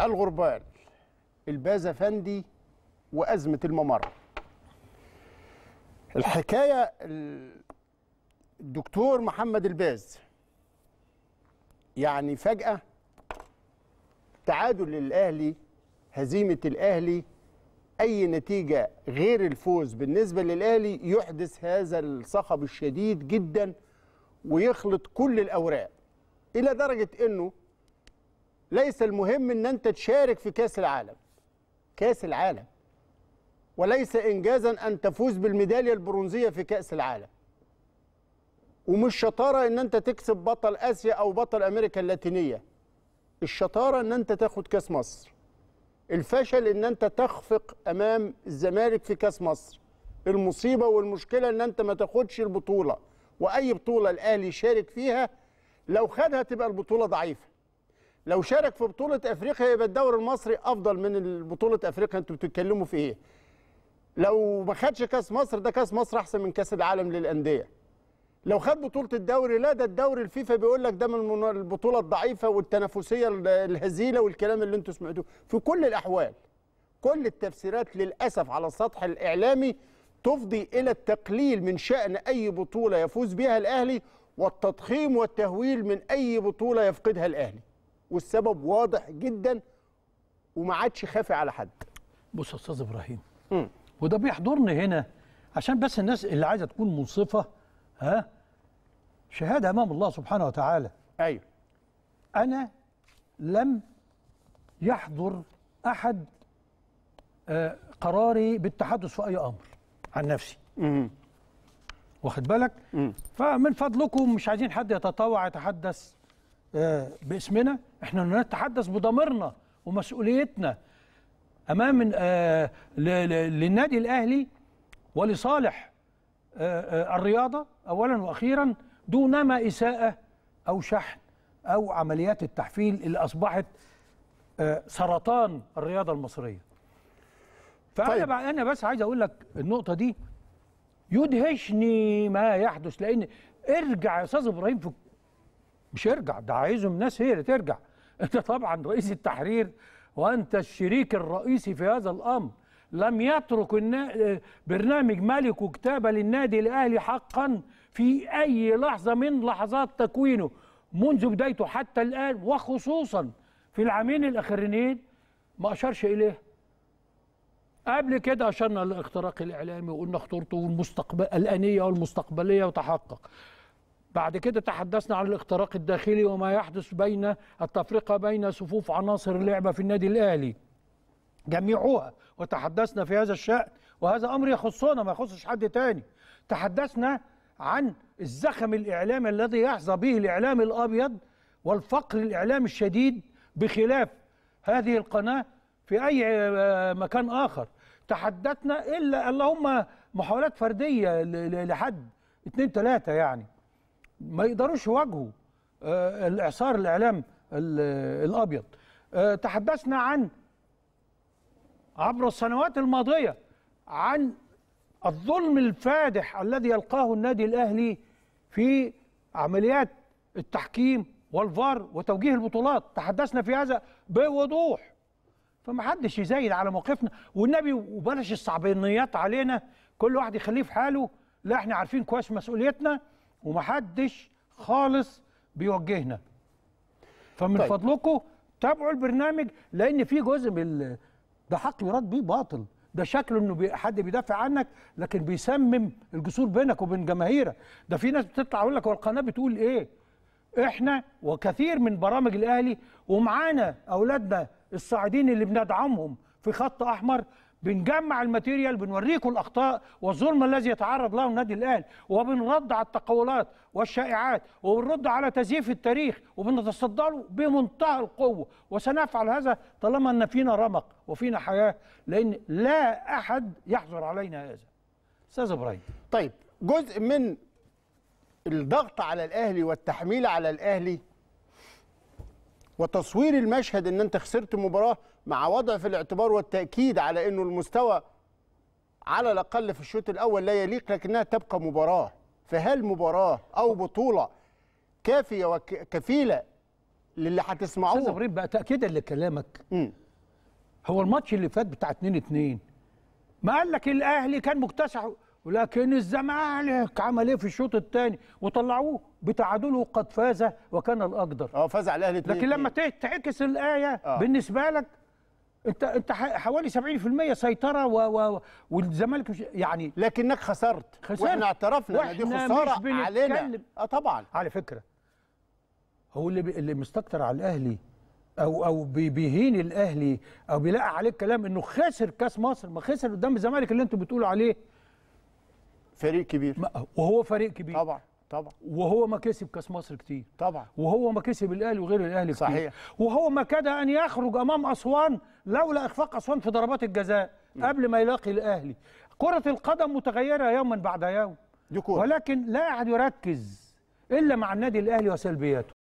الغربال الباز فندي وأزمة الممر الحكاية الدكتور محمد الباز يعني فجأة تعادل للأهلي هزيمة الأهلي أي نتيجة غير الفوز بالنسبة للأهلي يحدث هذا الصخب الشديد جدا ويخلط كل الأوراق إلى درجة أنه ليس المهم ان انت تشارك في كاس العالم كاس العالم وليس انجازا ان تفوز بالميداليه البرونزيه في كاس العالم ومش شطاره ان انت تكسب بطل اسيا او بطل امريكا اللاتينيه الشطاره ان انت تاخد كاس مصر الفشل ان انت تخفق امام الزمالك في كاس مصر المصيبه والمشكله ان انت ما تاخدش البطوله واي بطوله الاهلي يشارك فيها لو خدها تبقى البطوله ضعيفه لو شارك في بطوله افريقيا يبقى الدوري المصري افضل من بطوله افريقيا انتوا بتتكلموا في ايه لو ما خدش كاس مصر ده كاس مصر احسن من كاس العالم للانديه لو خد بطوله الدوري لا ده الدوري الفيفا بيقول لك ده من البطوله الضعيفه والتنافسيه الهزيله والكلام اللي انتوا سمعتوه في كل الاحوال كل التفسيرات للاسف على السطح الاعلامي تفضي الى التقليل من شان اي بطوله يفوز بها الاهلي والتضخيم والتهويل من اي بطوله يفقدها الاهلي والسبب واضح جدا وما عادش خافي على حد بص يا استاذ ابراهيم م. وده بيحضرني هنا عشان بس الناس اللي عايزه تكون منصفه ها شهاده امام الله سبحانه وتعالى ايوه انا لم يحضر احد آه، قراري بالتحدث في اي امر عن نفسي م. واخد بالك مم. فمن فضلكم مش عايزين حد يتطوع يتحدث آه، باسمنا احنا نتحدث بضميرنا ومسؤوليتنا امام آه، للنادي الاهلي ولصالح آه، الرياضه اولا واخيرا دونما اساءه او شحن او عمليات التحفيل اللي اصبحت سرطان الرياضه المصريه. فانا طيب. انا بس عايز اقول لك النقطه دي يدهشني ما يحدث لان ارجع يا استاذ ابراهيم في مش يرجع ده عايزهم الناس هي اللي ترجع انت طبعا رئيس التحرير وانت الشريك الرئيسي في هذا الامر لم يترك النا... برنامج ملك وكتابه للنادي الاهلي حقا في اي لحظه من لحظات تكوينه منذ بدايته حتى الان وخصوصا في العامين الاخرين ما اشارش اليه قبل كده اشرنا للاختراق الاعلامي وقلنا خطورته والمستقبل الانيه والمستقبليه وتحقق بعد كده تحدثنا عن الاختراق الداخلي وما يحدث بين التفرقة بين صفوف عناصر اللعبة في النادي الأهلي جميعها وتحدثنا في هذا الشأن وهذا أمر يخصنا ما يخصش حد تاني تحدثنا عن الزخم الإعلامي الذي يحظى به الإعلام الأبيض والفقر الإعلامي الشديد بخلاف هذه القناة في أي آه، مكان آخر تحدثنا إلا اللهم محاولات فردية لحد اتنين تلاتة يعني ما يقدروش يواجهوا آه، الاعصار الاعلام الابيض آه، تحدثنا عن عبر السنوات الماضيه عن الظلم الفادح الذي يلقاه النادي الاهلي في عمليات التحكيم والفار وتوجيه البطولات تحدثنا في هذا بوضوح فما حدش يزايد على موقفنا والنبي وبلاش الصعبانيات علينا كل واحد يخليه في حاله لا احنا عارفين كويس مسؤوليتنا ومحدش خالص بيوجهنا فمن طيب. فضلكم تابعوا البرنامج لان في جزء من ده حق يراد بيه باطل ده شكله انه بي حد بيدافع عنك لكن بيسمم الجسور بينك وبين جماهيرك ده في ناس بتطلع يقول لك هو القناه بتقول ايه احنا وكثير من برامج الاهلي ومعانا اولادنا الصاعدين اللي بندعمهم في خط احمر بنجمع الماتيريال بنوريكم الاخطاء والظلم الذي يتعرض له النادي الاهلي وبنرد على التقولات والشائعات وبنرد على تزييف التاريخ وبنتصدى له بمنتهى القوه وسنفعل هذا طالما ان فينا رمق وفينا حياه لان لا احد يحظر علينا هذا. استاذ ابراهيم. طيب جزء من الضغط على الاهلي والتحميل على الاهلي وتصوير المشهد ان انت خسرت مباراه مع وضع في الاعتبار والتاكيد على انه المستوى على الاقل في الشوط الاول لا يليق لكنها تبقى مباراه فهل مباراه او بطوله كافيه وكفيله للي هتسمعوه استاذ ابراهيم بقى تاكيدا لكلامك هو الماتش اللي فات بتاع 2 2 ما قال لك الاهلي كان مكتسح ولكن الزمالك عمل ايه في الشوط الثاني وطلعوه بتعادله قد فاز وكان الاقدر اه فاز على الاهلي لكن لما تعكس الايه أوه. بالنسبه لك انت انت حوالي 70% سيطره و... و... والزمالك مش يعني لكنك خسرت, خسرت. واحنا اعترفنا ان دي خساره علينا اه طبعا على فكره هو اللي اللي مستكتر على الاهلي او او بيهين الاهلي او بيلاقي عليه الكلام انه خسر كاس مصر ما خسر قدام الزمالك اللي انتوا بتقولوا عليه فريق كبير وهو فريق كبير طبعا طبعا وهو ما كسب كاس مصر كتير طبعا وهو ما كسب الاهلي وغير الاهلي كتير صحيح وهو ما كاد ان يخرج امام اسوان لولا اخفاق اسوان في ضربات الجزاء نعم. قبل ما يلاقي الاهلي كره القدم متغيره يوما بعد يوم دي كورة. ولكن لا احد يركز الا مع النادي الاهلي وسلبياته